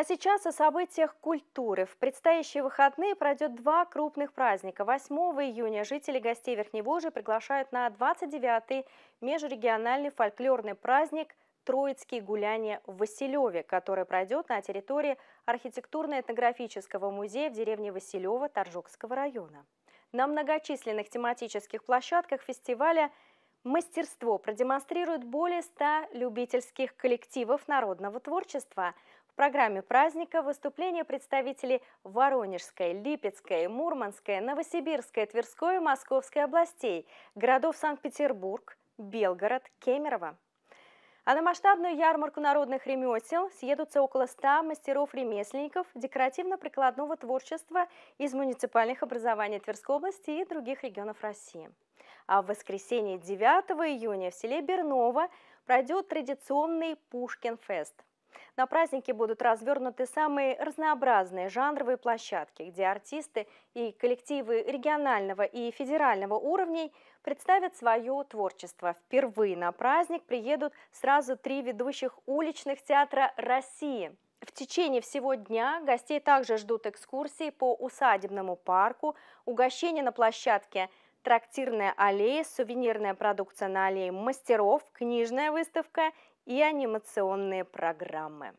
А сейчас о событиях культуры. В предстоящие выходные пройдет два крупных праздника. 8 июня жители гостей Верхневолжья приглашают на 29-й межрегиональный фольклорный праздник «Троицкие гуляния в Василеве», который пройдет на территории архитектурно-этнографического музея в деревне Василева Торжокского района. На многочисленных тематических площадках фестиваля мастерство продемонстрирует более 100 любительских коллективов народного творчества программе праздника выступления представителей Воронежской, Липецкой, Мурманской, Новосибирской, Тверской и Московской областей, городов Санкт-Петербург, Белгород, Кемерово. А на масштабную ярмарку народных ремесел съедутся около 100 мастеров-ремесленников декоративно-прикладного творчества из муниципальных образований Тверской области и других регионов России. А в воскресенье 9 июня в селе Берново пройдет традиционный Пушкин-фест – на празднике будут развернуты самые разнообразные жанровые площадки, где артисты и коллективы регионального и федерального уровней представят свое творчество. Впервые на праздник приедут сразу три ведущих уличных театра России – в течение всего дня гостей также ждут экскурсии по усадебному парку, угощения на площадке – трактирная аллея, сувенирная продукция на аллее мастеров, книжная выставка и анимационные программы.